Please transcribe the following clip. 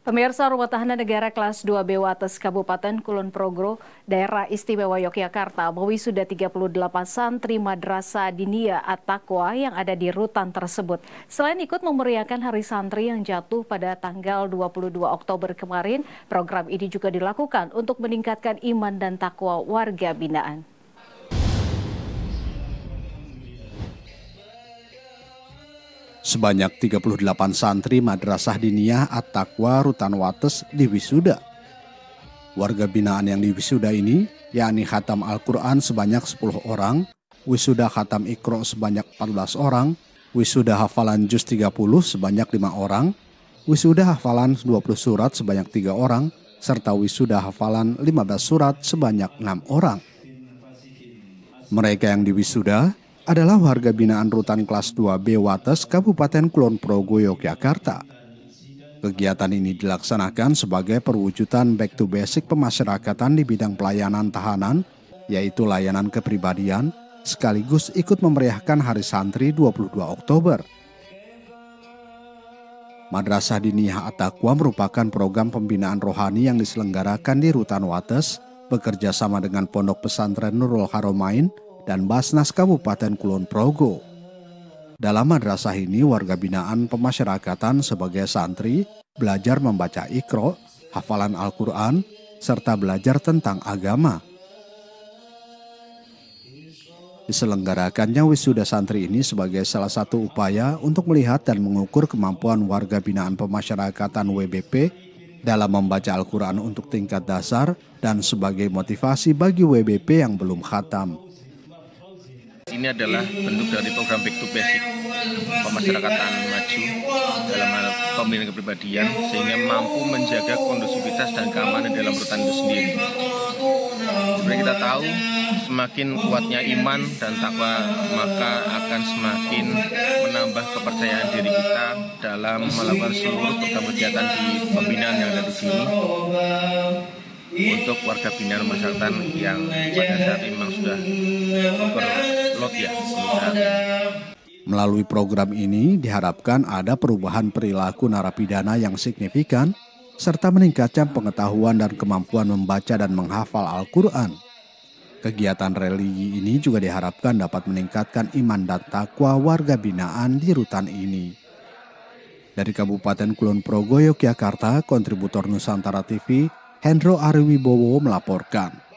Pemirsa Rumah Tahanan Negara kelas 2B Wates Kabupaten Kulon Progro, Daerah Istimewa Yogyakarta mewisuda 38 santri Madrasah Dinia At-Taqwa yang ada di rutan tersebut. Selain ikut memeriahkan Hari Santri yang jatuh pada tanggal 22 Oktober kemarin, program ini juga dilakukan untuk meningkatkan iman dan takwa warga binaan. Sebanyak 38 santri Madrasah Diniyah At-Taqwa Rutan Wates di Wisuda. Warga binaan yang di Wisuda ini, yakni Khatam Al-Quran sebanyak 10 orang, Wisuda Khatam Ikro sebanyak 14 orang, Wisuda Hafalan Juz 30 sebanyak 5 orang, Wisuda Hafalan 20 surat sebanyak 3 orang, serta Wisuda Hafalan 15 surat sebanyak 6 orang. Mereka yang di Wisuda adalah warga binaan rutan kelas 2B Wates, Kabupaten Kulon Progo, Yogyakarta. Kegiatan ini dilaksanakan sebagai perwujudan back to basic pemasyarakatan di bidang pelayanan tahanan, yaitu layanan kepribadian, sekaligus ikut memeriahkan Hari Santri 22 Oktober. Madrasah Diniyah Atakwa merupakan program pembinaan rohani yang diselenggarakan di Rutan Wates, bekerja sama dengan Pondok Pesantren Nurul Haromain, dan Basnas Kabupaten Kulon Progo. Dalam madrasah ini warga binaan pemasyarakatan sebagai santri belajar membaca ikro, hafalan Al-Quran, serta belajar tentang agama. Diselenggarakannya wisuda santri ini sebagai salah satu upaya untuk melihat dan mengukur kemampuan warga binaan pemasyarakatan WBP dalam membaca Al-Quran untuk tingkat dasar dan sebagai motivasi bagi WBP yang belum khatam ini adalah bentuk dari program Back to Basic pemasyarakatan maju dalam hal pemilihan kepribadian sehingga mampu menjaga kondusivitas dan keamanan dalam rutan itu sendiri. Seperti kita tahu, semakin kuatnya iman dan takwa maka akan semakin menambah kepercayaan diri kita dalam melakukan seluruh program kegiatan di pembinaan yang ada di sini untuk warga binaan masyarakat yang pada saat ini memang sudah overload ya Melalui program ini diharapkan ada perubahan perilaku narapidana yang signifikan serta meningkatkan pengetahuan dan kemampuan membaca dan menghafal Al-Quran. Kegiatan religi ini juga diharapkan dapat meningkatkan iman dan takwa warga binaan di rutan ini. Dari Kabupaten Kulon Progo, Yogyakarta, kontributor Nusantara TV, Hendro Ariwibowo melaporkan.